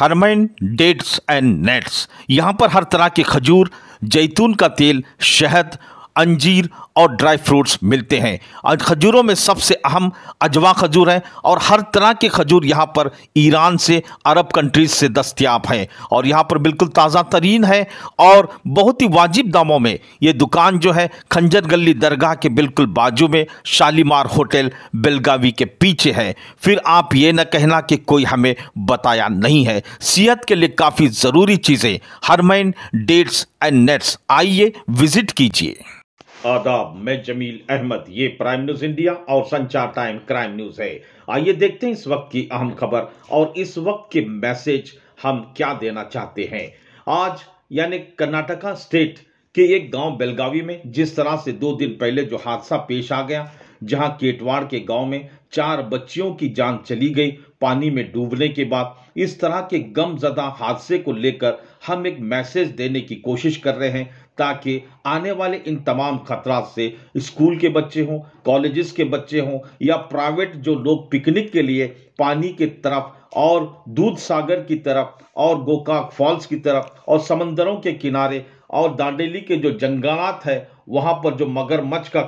हरमैन dates and nets यहाँ पर हर तरह के खजूर जैतून का तेल शहद अंजीर और ड्राई फ्रूट्स मिलते हैं खजूरों में सबसे अहम अजवा खजूर है और हर तरह के खजूर यहाँ पर ईरान से अरब कंट्रीज से दस्तियाब हैं और यहाँ पर बिल्कुल ताज़ा तरीन है और बहुत ही वाजिब दामों में ये दुकान जो है खंजर गली दरगाह के बिल्कुल बाजू में शालीमार होटल बेलगावी के पीछे है फिर आप ये न कहना कि कोई हमें बताया नहीं है सेहत के लिए काफ़ी ज़रूरी चीज़ें हरमैन डेट्स एंड नेट्स आइए विज़िट कीजिए आदाब मैं जमील अहमद ये प्राइम न्यूज इंडिया और संचार टाइम क्राइम न्यूज है आइए देखते हैं इस वक्त की अहम खबर और इस वक्त के मैसेज हम क्या देना चाहते हैं आज यानी कर्नाटका स्टेट के एक गांव बेलगावी में जिस तरह से दो दिन पहले जो हादसा पेश आ गया जहां केटवाड़ के गांव में चार बच्चियों की जान चली गई पानी में डूबने के बाद इस तरह के गमजदा हादसे को लेकर हम एक मैसेज देने की कोशिश कर रहे हैं ताकि आने वाले इन तमाम खतरा से स्कूल के बच्चे हों कॉलेजेस के बच्चे हों या प्राइवेट जो लोग पिकनिक के लिए पानी की तरफ और दूध सागर की तरफ और गोकाक फॉल्स की तरफ और समंदरों के किनारे और दांडेली के जो जंगलात है वहाँ पर जो मगरमच्छ का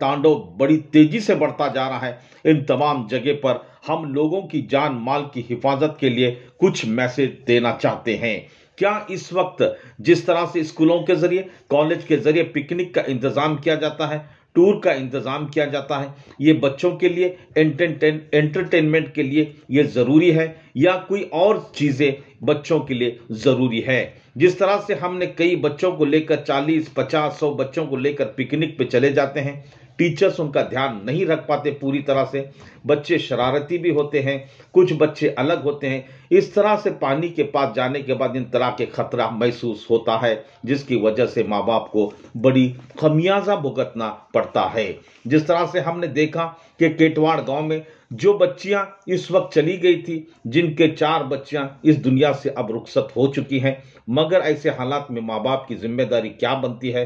तांडव बड़ी तेजी से बढ़ता जा रहा है इन तमाम जगह पर हम लोगों की जान माल की हिफाजत के लिए कुछ मैसेज देना चाहते हैं क्या इस वक्त जिस तरह से स्कूलों के जरिए कॉलेज के जरिए पिकनिक का इंतजाम किया जाता है टूर का इंतज़ाम किया जाता है ये बच्चों के लिए एंटरटेनमेंट के लिए ये ज़रूरी है या कोई और चीज़ें बच्चों के लिए ज़रूरी है जिस तरह से हमने कई बच्चों को लेकर 40, 50, 100 बच्चों को लेकर पिकनिक पे चले जाते हैं टीचर्स उनका ध्यान नहीं रख पाते पूरी तरह से बच्चे शरारती भी होते हैं कुछ बच्चे अलग होते हैं इस तरह से पानी के पास जाने के बाद इन तरह के खतरा महसूस होता है जिसकी वजह से माँ बाप को बड़ी खमियाजा भुगतना पड़ता है जिस तरह से हमने देखा के केटवाड़ गांव में जो बच्चियां इस वक्त चली गई थी जिनके चार बच्चियां इस दुनिया से अब रुखसत हो चुकी हैं मगर ऐसे हालात में माँ बाप की जिम्मेदारी क्या बनती है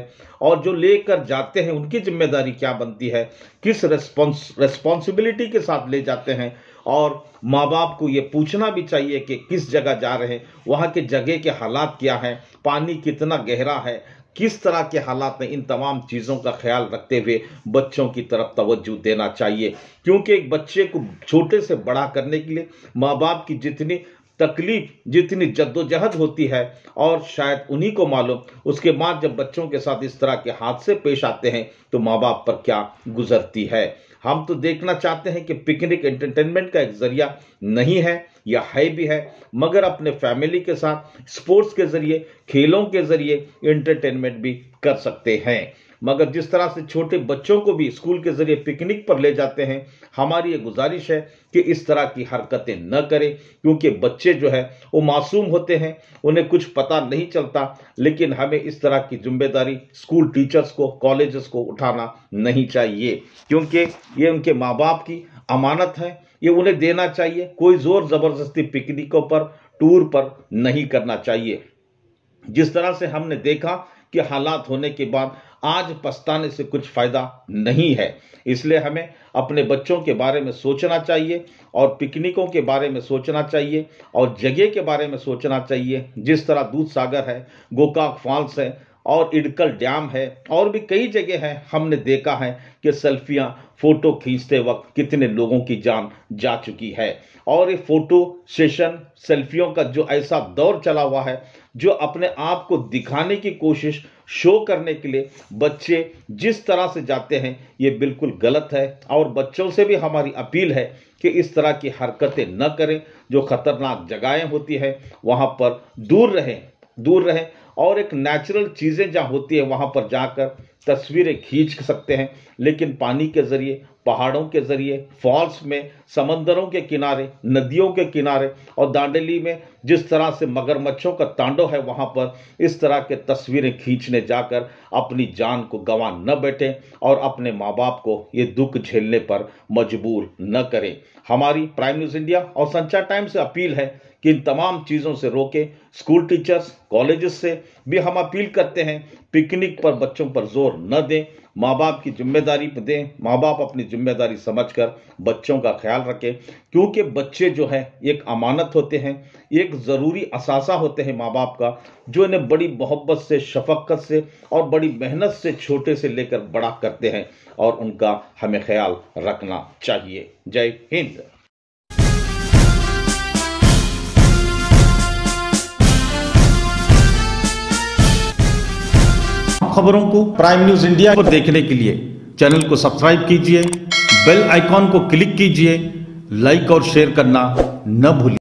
और जो लेकर जाते हैं उनकी जिम्मेदारी क्या बनती है किस रेस्पॉन्स रेस्पॉन्सिबिलिटी के साथ ले जाते हैं और माँ बाप को ये पूछना भी चाहिए कि किस जगह जा रहे हैं वहाँ के जगह के हालात क्या हैं पानी कितना गहरा है किस तरह के हालात में इन तमाम चीज़ों का ख्याल रखते हुए बच्चों की तरफ तवज्जो देना चाहिए क्योंकि एक बच्चे को छोटे से बड़ा करने के लिए माँ बाप की जितनी तकलीफ जितनी जद्दोजहद होती है और शायद उन्हीं को मालूम उसके बाद जब बच्चों के साथ इस तरह के हादसे पेश आते हैं तो माँ बाप पर क्या गुजरती है हम तो देखना चाहते हैं कि पिकनिक एंटरटेनमेंट का एक जरिया नहीं है या है भी है मगर अपने फैमिली के साथ स्पोर्ट्स के जरिए खेलों के जरिए एंटरटेनमेंट भी कर सकते हैं मगर जिस तरह से छोटे बच्चों को भी स्कूल के जरिए पिकनिक पर ले जाते हैं हमारी ये गुजारिश है कि इस तरह की हरकतें न करें क्योंकि बच्चे जो है वो मासूम होते हैं उन्हें कुछ पता नहीं चलता लेकिन हमें इस तरह की जिम्मेदारी स्कूल टीचर्स को कॉलेजेस को उठाना नहीं चाहिए क्योंकि ये उनके माँ बाप की अमानत है ये उन्हें देना चाहिए कोई जोर जबरदस्ती पिकनिकों पर टूर पर नहीं करना चाहिए जिस तरह से हमने देखा कि हालात होने के बाद आज पछताने से कुछ फ़ायदा नहीं है इसलिए हमें अपने बच्चों के बारे में सोचना चाहिए और पिकनिकों के बारे में सोचना चाहिए और जगह के बारे में सोचना चाहिए जिस तरह दूध सागर है गोकाक फॉल्स है और इडकल डैम है और भी कई जगह है हमने देखा है कि सेल्फियां फोटो खींचते वक्त कितने लोगों की जान जा चुकी है और ये फोटो सेशन सेल्फियों का जो ऐसा दौर चला हुआ है जो अपने आप को दिखाने की कोशिश शो करने के लिए बच्चे जिस तरह से जाते हैं ये बिल्कुल गलत है और बच्चों से भी हमारी अपील है कि इस तरह की हरकतें न करें जो खतरनाक जगहें होती है वहाँ पर दूर रहें दूर रहें और एक नेचुरल चीज़ें जहाँ होती है वहाँ पर जाकर तस्वीरें खींच सकते हैं लेकिन पानी के ज़रिए पहाड़ों के ज़रिए फॉल्स में समंदरों के किनारे नदियों के किनारे और दांडली में जिस तरह से मगरमच्छों का तांडव है वहाँ पर इस तरह के तस्वीरें खींचने जाकर अपनी जान को गंवा न बैठें और अपने माँ बाप को ये दुख झेलने पर मजबूर न करें हमारी प्राइम न्यूज़ इंडिया और संचार टाइम से अपील है कि इन तमाम चीज़ों से रोकें स्कूल टीचर्स कॉलेजेस से भी हम अपील करते हैं पिकनिक पर बच्चों पर जोर न दें माँ बाप की जिम्मेदारी दें माँ बाप अपनी जिम्मेदारी समझकर बच्चों का ख्याल रखें क्योंकि बच्चे जो है एक अमानत होते हैं एक ज़रूरी असासा होते हैं माँ बाप का जो इन्हें बड़ी मोहब्बत से शफक्क़त से और बड़ी मेहनत से छोटे से लेकर बड़ा करते हैं और उनका हमें ख्याल रखना चाहिए जय हिंद खबरों को प्राइम न्यूज इंडिया को देखने के लिए चैनल को सब्सक्राइब कीजिए बेल आइकॉन को क्लिक कीजिए लाइक और शेयर करना न भूलिए